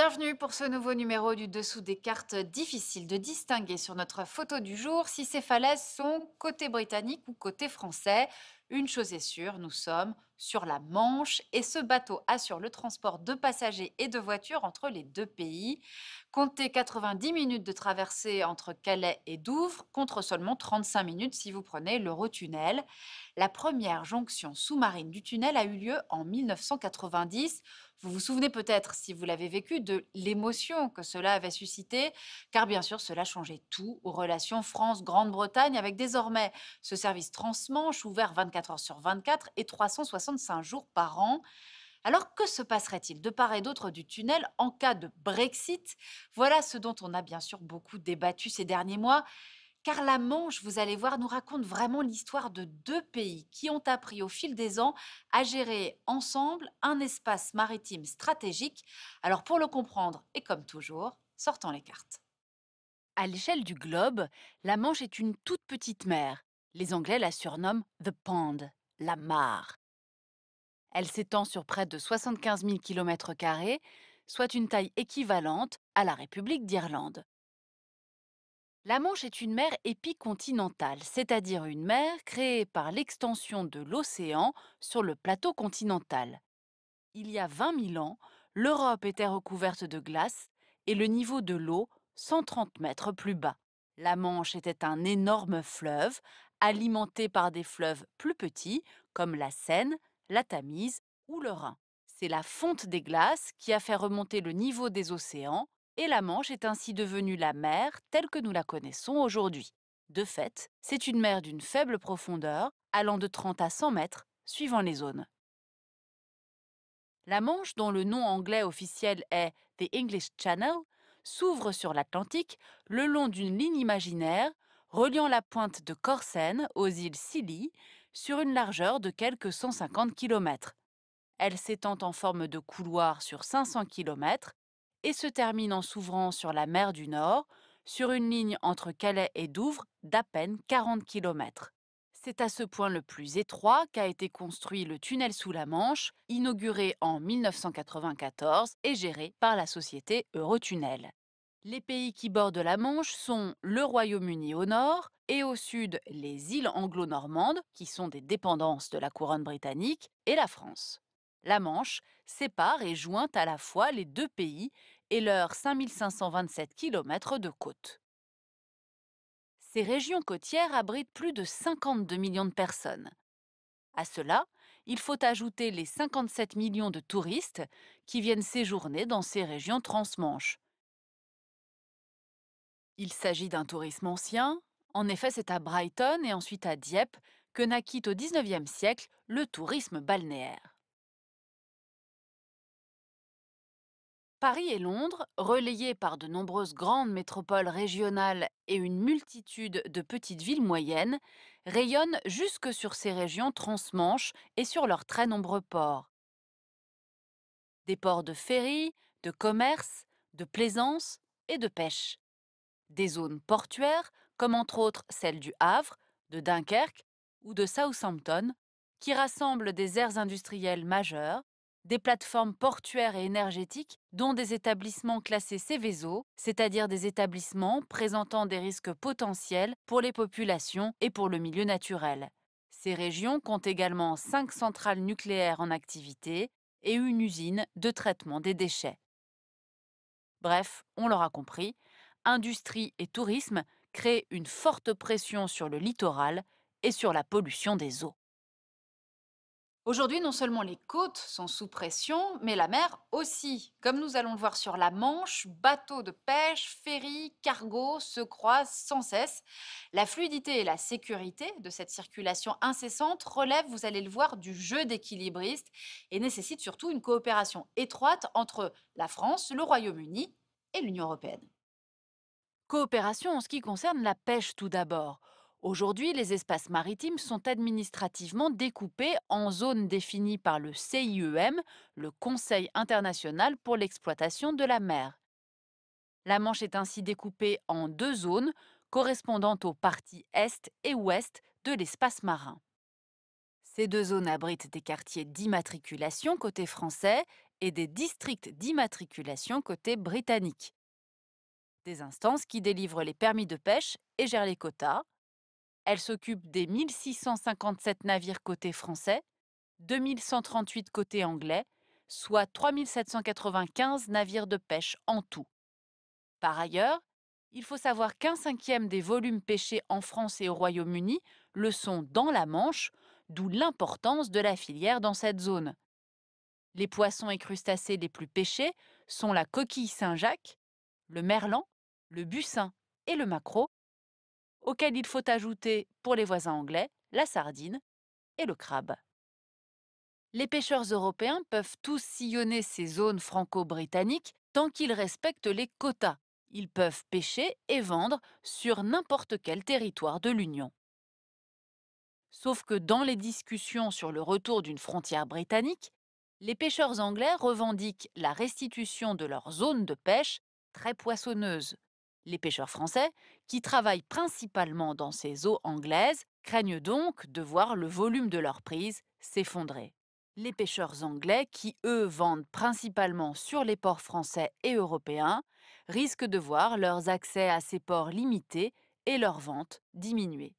Bienvenue pour ce nouveau numéro du dessous des cartes difficile de distinguer sur notre photo du jour si ces falaises sont côté britannique ou côté français. Une chose est sûre, nous sommes sur la Manche et ce bateau assure le transport de passagers et de voitures entre les deux pays. Comptez 90 minutes de traversée entre Calais et Douvres contre seulement 35 minutes si vous prenez l'Eurotunnel. La première jonction sous-marine du tunnel a eu lieu en 1990 vous vous souvenez peut-être, si vous l'avez vécu, de l'émotion que cela avait suscité, car bien sûr, cela changeait tout aux relations France-Grande-Bretagne, avec désormais ce service transmanche ouvert 24 heures sur 24 et 365 jours par an. Alors que se passerait-il de part et d'autre du tunnel en cas de Brexit Voilà ce dont on a bien sûr beaucoup débattu ces derniers mois car la Manche, vous allez voir, nous raconte vraiment l'histoire de deux pays qui ont appris au fil des ans à gérer ensemble un espace maritime stratégique. Alors pour le comprendre, et comme toujours, sortons les cartes. À l'échelle du globe, la Manche est une toute petite mer. Les Anglais la surnomment The Pond, la mare. Elle s'étend sur près de 75 000 km, soit une taille équivalente à la République d'Irlande. La Manche est une mer épicontinentale, c'est-à-dire une mer créée par l'extension de l'océan sur le plateau continental. Il y a 20 000 ans, l'Europe était recouverte de glace et le niveau de l'eau 130 mètres plus bas. La Manche était un énorme fleuve, alimenté par des fleuves plus petits comme la Seine, la Tamise ou le Rhin. C'est la fonte des glaces qui a fait remonter le niveau des océans et la Manche est ainsi devenue la mer telle que nous la connaissons aujourd'hui. De fait, c'est une mer d'une faible profondeur, allant de 30 à 100 mètres, suivant les zones. La Manche, dont le nom anglais officiel est The English Channel, s'ouvre sur l'Atlantique le long d'une ligne imaginaire reliant la pointe de Corsen aux îles Scilly sur une largeur de quelques 150 km. Elle s'étend en forme de couloir sur 500 km et se termine en s'ouvrant sur la mer du Nord, sur une ligne entre Calais et Douvres d'à peine 40 km. C'est à ce point le plus étroit qu'a été construit le tunnel sous la Manche, inauguré en 1994 et géré par la société Eurotunnel. Les pays qui bordent la Manche sont le Royaume-Uni au nord et au sud les îles anglo-normandes, qui sont des dépendances de la couronne britannique, et la France. La Manche sépare et joint à la fois les deux pays et leurs 5527 km de côte. Ces régions côtières abritent plus de 52 millions de personnes. À cela, il faut ajouter les 57 millions de touristes qui viennent séjourner dans ces régions transmanches. Il s'agit d'un tourisme ancien. En effet, c'est à Brighton et ensuite à Dieppe que naquit au XIXe siècle le tourisme balnéaire. Paris et Londres, relayés par de nombreuses grandes métropoles régionales et une multitude de petites villes moyennes, rayonnent jusque sur ces régions transmanches et sur leurs très nombreux ports. Des ports de ferry, de commerce, de plaisance et de pêche. Des zones portuaires, comme entre autres celles du Havre, de Dunkerque ou de Southampton, qui rassemblent des aires industrielles majeures des plateformes portuaires et énergétiques, dont des établissements classés Céveso, c'est-à-dire des établissements présentant des risques potentiels pour les populations et pour le milieu naturel. Ces régions comptent également cinq centrales nucléaires en activité et une usine de traitement des déchets. Bref, on l'aura compris, industrie et tourisme créent une forte pression sur le littoral et sur la pollution des eaux. Aujourd'hui, non seulement les côtes sont sous pression, mais la mer aussi. Comme nous allons le voir sur la Manche, bateaux de pêche, ferries, cargos se croisent sans cesse. La fluidité et la sécurité de cette circulation incessante relèvent, vous allez le voir, du jeu d'équilibriste et nécessite surtout une coopération étroite entre la France, le Royaume-Uni et l'Union européenne. Coopération en ce qui concerne la pêche tout d'abord. Aujourd'hui, les espaces maritimes sont administrativement découpés en zones définies par le CIEM, le Conseil international pour l'exploitation de la mer. La Manche est ainsi découpée en deux zones correspondant aux parties est et ouest de l'espace marin. Ces deux zones abritent des quartiers d'immatriculation côté français et des districts d'immatriculation côté britannique. Des instances qui délivrent les permis de pêche et gèrent les quotas, elle s'occupe des 1657 navires côté français, 2138 côté anglais, soit 3795 navires de pêche en tout. Par ailleurs, il faut savoir qu'un cinquième des volumes pêchés en France et au Royaume-Uni le sont dans la Manche, d'où l'importance de la filière dans cette zone. Les poissons et crustacés les plus pêchés sont la coquille Saint-Jacques, le merlan, le bussin et le maquereau, auquel il faut ajouter, pour les voisins anglais, la sardine et le crabe. Les pêcheurs européens peuvent tous sillonner ces zones franco-britanniques tant qu'ils respectent les quotas. Ils peuvent pêcher et vendre sur n'importe quel territoire de l'Union. Sauf que dans les discussions sur le retour d'une frontière britannique, les pêcheurs anglais revendiquent la restitution de leur zone de pêche très poissonneuse. Les pêcheurs français, qui travaillent principalement dans ces eaux anglaises, craignent donc de voir le volume de leurs prises s'effondrer. Les pêcheurs anglais, qui eux vendent principalement sur les ports français et européens, risquent de voir leurs accès à ces ports limités et leurs ventes diminuer.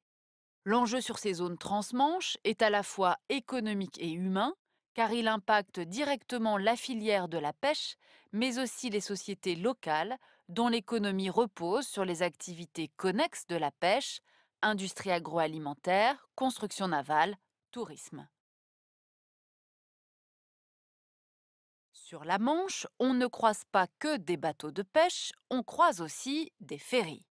L'enjeu sur ces zones transmanches est à la fois économique et humain, car il impacte directement la filière de la pêche, mais aussi les sociétés locales, dont l'économie repose sur les activités connexes de la pêche, industrie agroalimentaire, construction navale, tourisme. Sur la Manche, on ne croise pas que des bateaux de pêche, on croise aussi des ferries.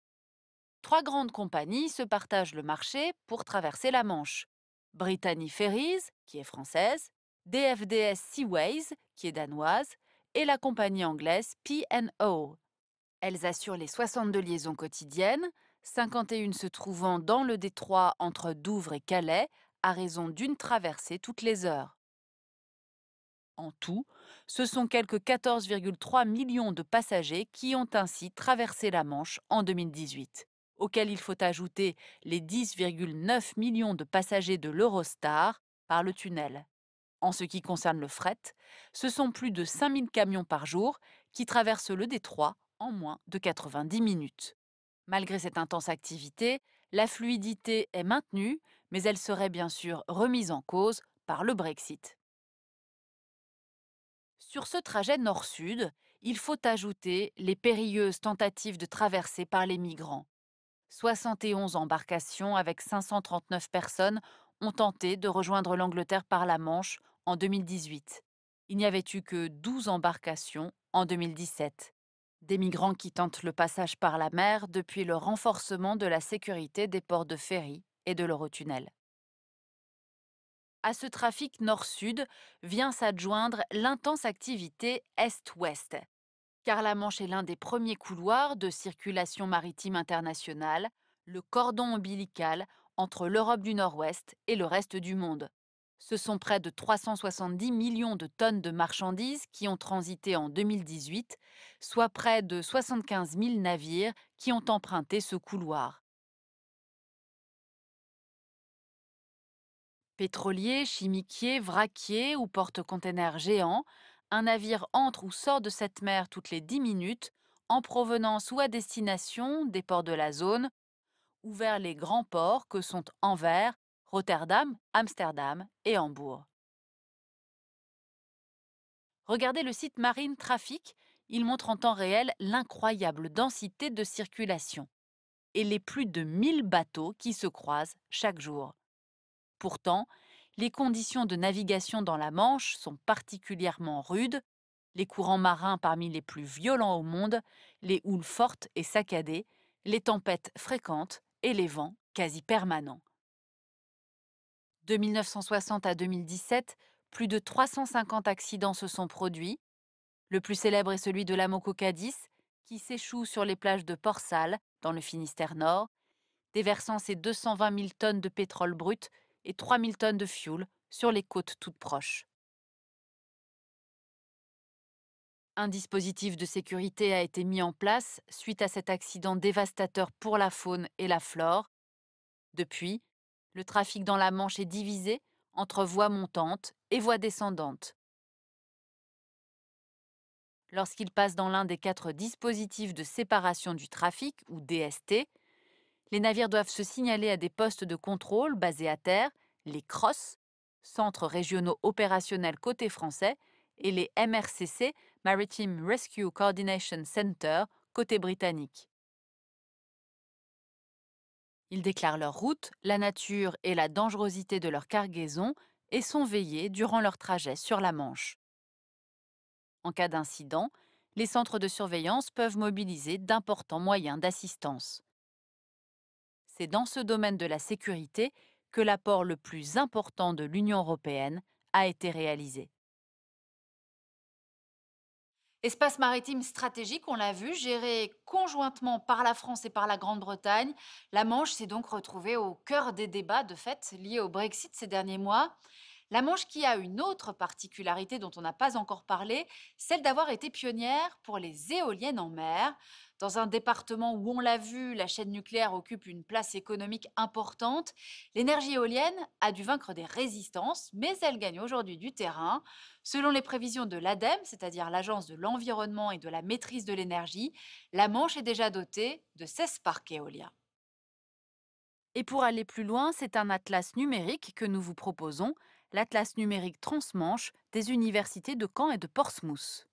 Trois grandes compagnies se partagent le marché pour traverser la Manche. Brittany Ferries, qui est française, DFDS Seaways, qui est danoise, et la compagnie anglaise P&O, elles assurent les 62 liaisons quotidiennes, 51 se trouvant dans le détroit entre Douvres et Calais, à raison d'une traversée toutes les heures. En tout, ce sont quelque 14,3 millions de passagers qui ont ainsi traversé la Manche en 2018, auxquels il faut ajouter les 10,9 millions de passagers de l'Eurostar par le tunnel. En ce qui concerne le fret, ce sont plus de 5000 camions par jour qui traversent le détroit en moins de 90 minutes. Malgré cette intense activité, la fluidité est maintenue, mais elle serait bien sûr remise en cause par le Brexit. Sur ce trajet nord-sud, il faut ajouter les périlleuses tentatives de traversée par les migrants. 71 embarcations avec 539 personnes ont tenté de rejoindre l'Angleterre par la Manche en 2018. Il n'y avait eu que 12 embarcations en 2017. Des migrants qui tentent le passage par la mer depuis le renforcement de la sécurité des ports de ferry et de l'Eurotunnel. À ce trafic nord-sud vient s'adjoindre l'intense activité est-ouest, car la Manche est l'un des premiers couloirs de circulation maritime internationale, le cordon ombilical entre l'Europe du Nord-Ouest et le reste du monde ce sont près de 370 millions de tonnes de marchandises qui ont transité en 2018, soit près de 75 000 navires qui ont emprunté ce couloir. Pétroliers, chimiquiers, vraquiers ou porte-containers géants, un navire entre ou sort de cette mer toutes les 10 minutes, en provenance ou à destination des ports de la zone, ou vers les grands ports que sont Anvers, Rotterdam, Amsterdam et Hambourg. Regardez le site Marine Trafic, il montre en temps réel l'incroyable densité de circulation et les plus de 1000 bateaux qui se croisent chaque jour. Pourtant, les conditions de navigation dans la Manche sont particulièrement rudes, les courants marins parmi les plus violents au monde, les houles fortes et saccadées, les tempêtes fréquentes et les vents quasi permanents. De 1960 à 2017, plus de 350 accidents se sont produits. Le plus célèbre est celui de la Cadiz, qui s'échoue sur les plages de port dans le Finistère Nord, déversant ses 220 000 tonnes de pétrole brut et 3 000 tonnes de fioul sur les côtes toutes proches. Un dispositif de sécurité a été mis en place suite à cet accident dévastateur pour la faune et la flore. Depuis, le trafic dans la Manche est divisé entre voies montantes et voies descendantes. Lorsqu'il passe dans l'un des quatre dispositifs de séparation du trafic, ou DST, les navires doivent se signaler à des postes de contrôle basés à terre, les CROSS, Centres régionaux opérationnels côté français, et les MRCC, Maritime Rescue Coordination Center, côté britannique. Ils déclarent leur route, la nature et la dangerosité de leur cargaison et sont veillés durant leur trajet sur la Manche. En cas d'incident, les centres de surveillance peuvent mobiliser d'importants moyens d'assistance. C'est dans ce domaine de la sécurité que l'apport le plus important de l'Union européenne a été réalisé. Espace maritime stratégique, on l'a vu, géré conjointement par la France et par la Grande-Bretagne. La Manche s'est donc retrouvée au cœur des débats, de fait, liés au Brexit ces derniers mois. La Manche qui a une autre particularité dont on n'a pas encore parlé, celle d'avoir été pionnière pour les éoliennes en mer. Dans un département où, on l'a vu, la chaîne nucléaire occupe une place économique importante, l'énergie éolienne a dû vaincre des résistances, mais elle gagne aujourd'hui du terrain. Selon les prévisions de l'ADEME, c'est-à-dire l'Agence de l'environnement et de la maîtrise de l'énergie, la Manche est déjà dotée de 16 parcs éoliens. Et pour aller plus loin, c'est un atlas numérique que nous vous proposons, l'Atlas numérique Transmanche des universités de Caen et de Portsmouth.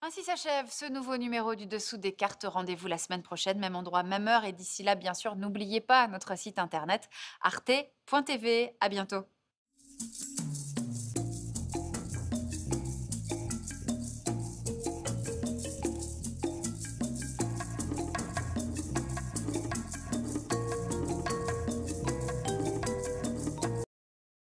Ainsi s'achève ce nouveau numéro du Dessous des cartes. Rendez-vous la semaine prochaine, même endroit, même heure. Et d'ici là, bien sûr, n'oubliez pas notre site internet arte.tv. À bientôt.